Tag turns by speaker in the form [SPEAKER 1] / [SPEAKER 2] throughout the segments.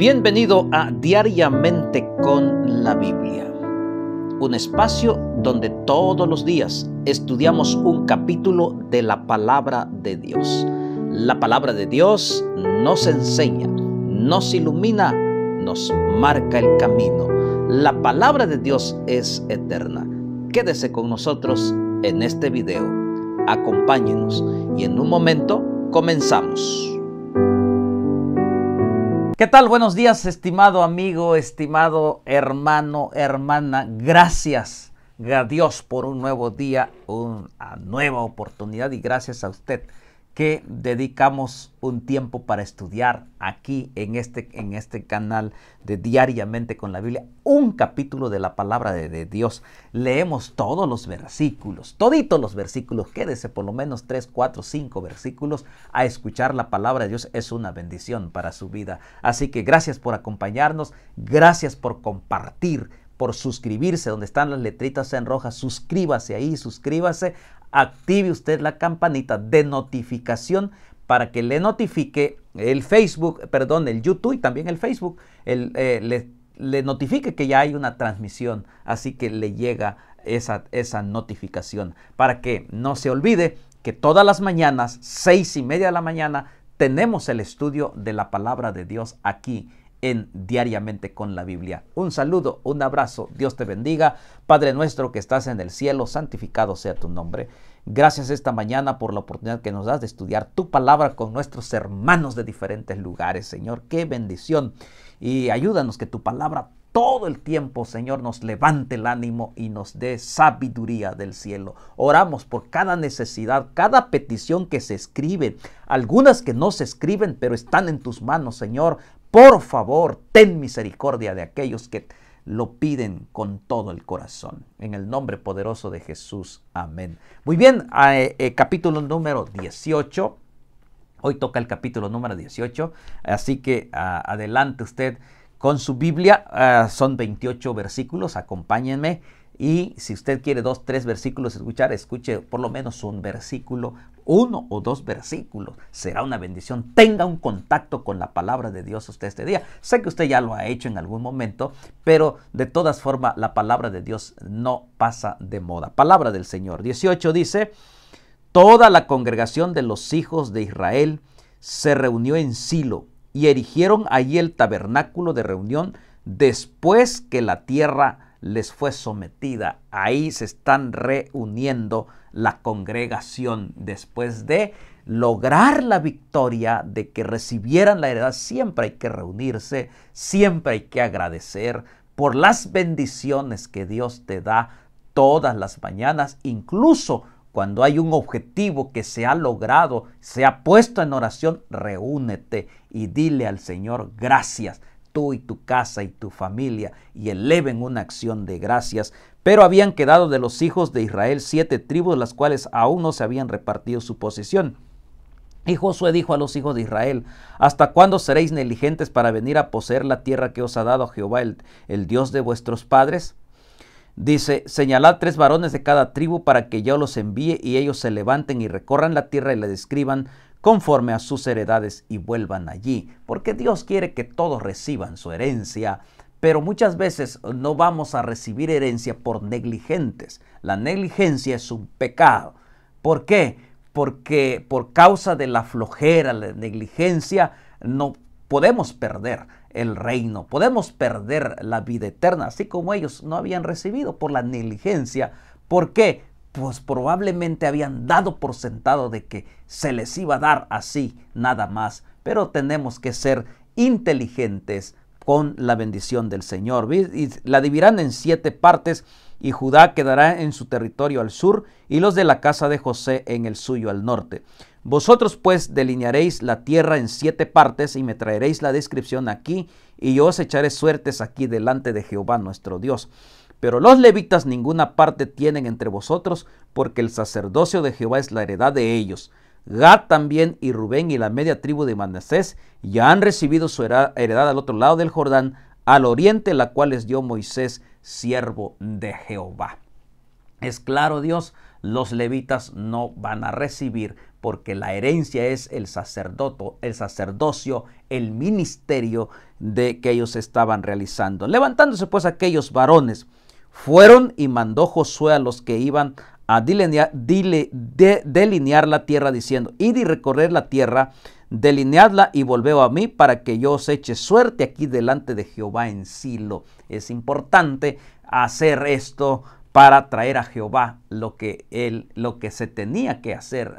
[SPEAKER 1] Bienvenido a Diariamente con la Biblia, un espacio donde todos los días estudiamos un capítulo de la palabra de Dios. La palabra de Dios nos enseña, nos ilumina, nos marca el camino. La palabra de Dios es eterna. Quédese con nosotros en este video. Acompáñenos y en un momento comenzamos. ¿Qué tal? Buenos días, estimado amigo, estimado hermano, hermana. Gracias a Dios por un nuevo día, una nueva oportunidad y gracias a usted que dedicamos un tiempo para estudiar aquí en este, en este canal de diariamente con la Biblia, un capítulo de la palabra de, de, Dios. Leemos todos los versículos, toditos los versículos, quédese por lo menos 3, 4, 5 versículos a escuchar la palabra de Dios. Es una bendición para su vida. Así que gracias por acompañarnos, gracias por compartir por suscribirse, donde están las letritas en rojas, suscríbase ahí, suscríbase, active usted la campanita de notificación para que le notifique el Facebook, perdón, el YouTube y también el Facebook, eh, le, notifique que ya hay una transmisión, así que le llega esa, esa notificación, para que no se olvide que todas las mañanas, seis y media de la mañana, tenemos el estudio de la palabra de Dios aquí en Diariamente con la Biblia. Un saludo, un abrazo, Dios te bendiga. Padre nuestro que estás en el cielo, santificado sea tu nombre. Gracias esta mañana por la oportunidad que nos das de estudiar tu palabra con nuestros hermanos de diferentes lugares, Señor. Qué bendición. Y ayúdanos que tu palabra todo el tiempo, Señor, nos levante el ánimo y nos dé sabiduría del cielo. Oramos por cada necesidad, cada petición que se escribe, algunas que no se escriben, pero están en tus manos, Señor, por favor, ten misericordia de aquellos que lo piden con todo el corazón. En el nombre poderoso de Jesús. Amén. Muy bien, eh, eh, capítulo número 18. Hoy toca el capítulo número 18. Así que adelante usted con su Biblia. Ah, son 28 versículos. Acompáñenme. Y si usted quiere dos, tres versículos escuchar, escuche por lo menos un versículo, uno o dos versículos. Será una bendición. Tenga un contacto con la palabra de Dios usted este día. Sé que usted ya lo ha hecho en algún momento, pero de todas formas la palabra de Dios no pasa de moda. Palabra del Señor. 18 dice, toda la congregación de los hijos de Israel se reunió en Silo y erigieron allí el tabernáculo de reunión después que la tierra les fue sometida. Ahí se están reuniendo la congregación después de lograr la victoria, de que recibieran la heredad. Siempre hay que reunirse, siempre hay que agradecer por las bendiciones que Dios te da todas las mañanas, incluso cuando hay un objetivo que se ha logrado, se ha puesto en oración, reúnete y dile al Señor gracias tú y tu casa y tu familia y eleven una acción de gracias. Pero habían quedado de los hijos de Israel siete tribus, las cuales aún no se habían repartido su posesión. Y Josué dijo a los hijos de Israel, ¿hasta cuándo seréis negligentes para venir a poseer la tierra que os ha dado Jehová, el, Dios de vuestros padres? Dice, señalad tres varones de cada tribu para que yo los envíe y ellos se levanten y recorran la tierra y la describan conforme a sus heredades y vuelvan allí, porque Dios quiere que todos reciban su herencia, pero muchas veces no vamos a recibir herencia por negligentes. La negligencia es un pecado. ¿Por qué? Porque por causa de la flojera, la negligencia, no podemos perder el reino, podemos perder la vida eterna, así como ellos no habían recibido por la negligencia. ¿Por qué? pues probablemente habían dado por sentado de que se les iba a dar así nada más. Pero tenemos que ser inteligentes con la bendición del Señor. la dividirán en siete partes y Judá quedará en su territorio al sur y los de la casa de José en el suyo al norte. Vosotros pues delinearéis la tierra en siete partes y me traeréis la descripción aquí y yo os echaré suertes aquí delante de Jehová nuestro Dios. Pero los levitas ninguna parte tienen entre vosotros, porque el sacerdocio de Jehová es la heredad de ellos. Gad también y Rubén y la media tribu de Manasés ya han recibido su heredad al otro lado del Jordán, al oriente, la cual les dio Moisés, siervo de Jehová. Es claro Dios, los levitas no van a recibir porque la herencia es el sacerdoto, el sacerdocio, el ministerio de que ellos estaban realizando. Levantándose pues aquellos varones fueron y mandó Josué a los que iban a delinear, de, delinear la tierra diciendo, id y recorrer la tierra, delineadla y volveo a mí para que yo os eche suerte aquí delante de Jehová en Silo. Es importante hacer esto para traer a Jehová lo que, él, lo que se tenía que hacer,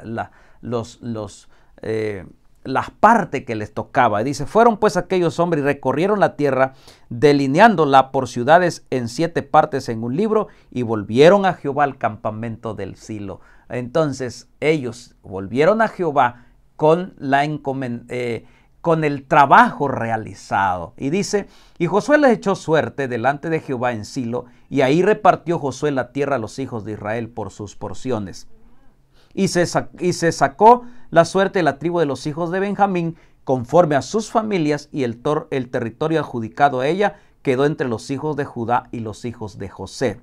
[SPEAKER 1] los, los eh, las partes que les tocaba. Y dice, fueron pues aquellos hombres y recorrieron la tierra, delineándola por ciudades en siete partes en un libro, y volvieron a Jehová al campamento del Silo. Entonces ellos volvieron a Jehová con, la eh, con el trabajo realizado. Y dice, y Josué les echó suerte delante de Jehová en Silo, y ahí repartió Josué la tierra a los hijos de Israel por sus porciones y se, y se sacó la suerte de la tribu de los hijos de Benjamín conforme a sus familias y el, el territorio adjudicado a ella quedó entre los hijos de Judá y los hijos de José.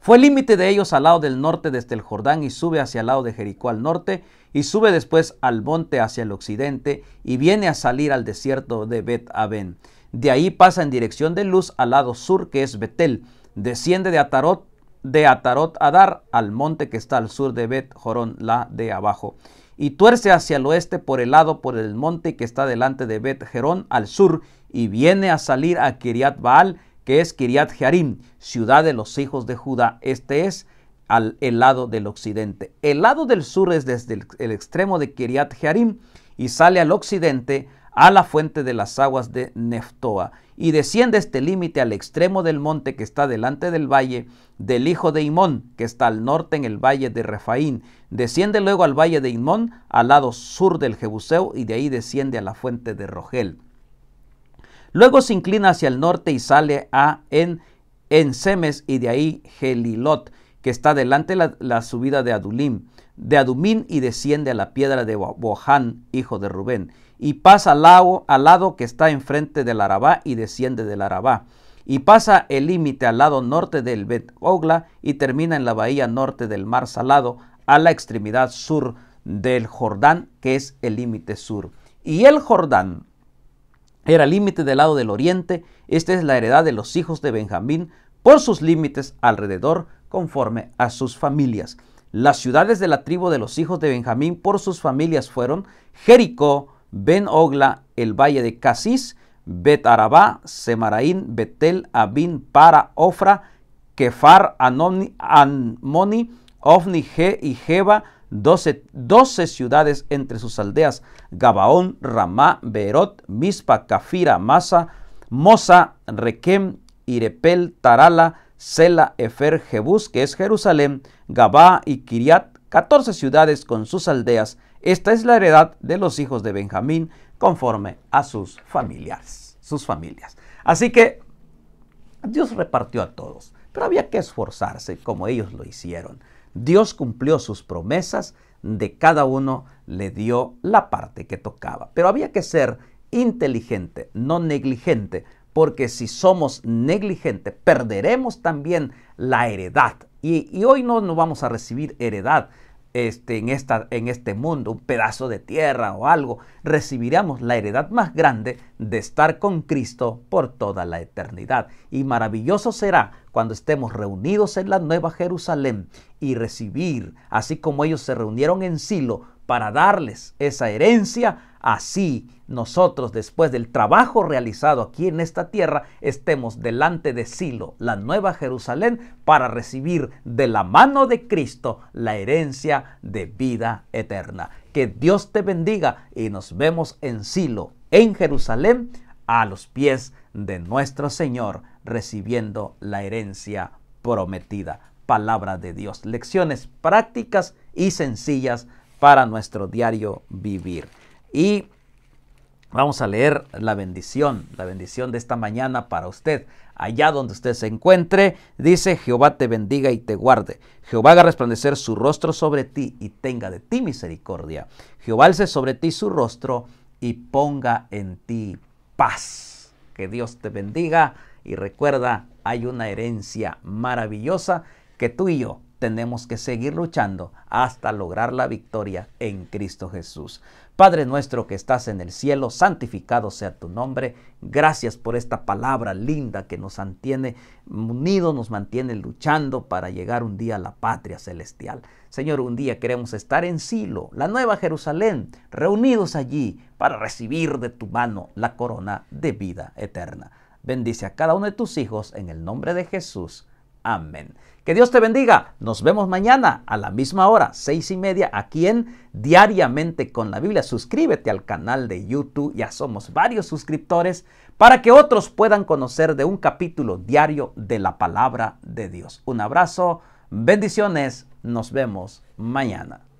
[SPEAKER 1] Fue límite de ellos al lado del norte desde el Jordán y sube hacia el lado de Jericó al norte y sube después al monte hacia el occidente y viene a salir al desierto de Bet Aben. De ahí pasa en dirección de luz al lado sur que es Betel. Desciende de Atarot de Atarot a Dar, al monte que está al sur de Bet Jorón, la de abajo. Y tuerce hacia el oeste por el lado por el monte que está delante de Bet Jerón al sur y viene a salir a Kiriat Baal, que es Kiriat Jearim, ciudad de los hijos de Judá. Este es al, el lado del occidente. El lado del sur es desde el, extremo de Kiriat Jearim y sale al occidente a la fuente de las aguas de Neftoa, y desciende este límite al extremo del monte que está delante del valle del hijo de Imón, que está al norte en el valle de Refaín. Desciende luego al valle de Imón, al lado sur del Jebuseo, y de ahí desciende a la fuente de Rogel. Luego se inclina hacia el norte y sale a En, en Semes, y de ahí Gelilot que está delante la, la subida de Adulim, de Adumín y desciende a la piedra de Bohan, hijo de Rubén, y pasa al lado, al lado que está enfrente del Arabá y desciende del Arabá, y pasa el límite al lado norte del Bet Ogla y termina en la bahía norte del mar Salado, a la extremidad sur del Jordán, que es el límite sur. Y el Jordán era límite del lado del oriente, esta es la heredad de los hijos de Benjamín, por sus límites alrededor conforme a sus familias. Las ciudades de la tribu de los hijos de Benjamín por sus familias fueron Jericó, Ben Ogla, el valle de Casís, Bet Arabá, Semaraín, Betel, Abin, Para, Ofra, Kefar, Anomni, Anmoni, Ofni, Ge y Jeba, 12, ciudades entre sus aldeas, Gabaón, Ramá, Berot, Mispa, Cafira, Masa, Mosa, Requem, Irepel, Tarala, Sela, Efer, Jebus, que es Jerusalén, Gabá y Kiriat, 14 ciudades con sus aldeas. Esta es la heredad de los hijos de Benjamín conforme a sus familiares, sus familias. Así que Dios repartió a todos, pero había que esforzarse como ellos lo hicieron. Dios cumplió sus promesas, de cada uno le dio la parte que tocaba, pero había que ser inteligente, no negligente, porque si somos negligentes perderemos también la heredad. Y, hoy no nos vamos a recibir heredad este, en, esta, en este mundo, un pedazo de tierra o algo. Recibiremos la heredad más grande de estar con Cristo por toda la eternidad. Y maravilloso será cuando estemos reunidos en la Nueva Jerusalén y recibir, así como ellos se reunieron en Silo, para darles esa herencia, así nosotros después del trabajo realizado aquí en esta tierra estemos delante de Silo, la nueva Jerusalén, para recibir de la mano de Cristo la herencia de vida eterna. Que Dios te bendiga y nos vemos en Silo, en Jerusalén, a los pies de nuestro Señor, recibiendo la herencia prometida. Palabra de Dios, lecciones prácticas y sencillas para nuestro diario vivir. Y vamos a leer la bendición, la bendición de esta mañana para usted. Allá donde usted se encuentre, dice Jehová te bendiga y te guarde. Jehová haga resplandecer su rostro sobre ti y tenga de ti misericordia. Jehová alce sobre ti su rostro y ponga en ti paz. Que Dios te bendiga y recuerda, hay una herencia maravillosa que tú y yo tenemos que seguir luchando hasta lograr la victoria en Cristo Jesús. Padre nuestro que estás en el cielo, santificado sea tu nombre. Gracias por esta palabra linda que nos mantiene unidos, nos mantiene luchando para llegar un día a la patria celestial. Señor, un día queremos estar en Silo, la nueva Jerusalén, reunidos allí para recibir de tu mano la corona de vida eterna. Bendice a cada uno de tus hijos en el nombre de Jesús. Amén. Que Dios te bendiga. Nos vemos mañana a la misma hora, seis y media, aquí en Diariamente con la Biblia. Suscríbete al canal de YouTube. Ya somos varios suscriptores para que otros puedan conocer de un capítulo diario de la palabra de Dios. Un abrazo, bendiciones. Nos vemos mañana.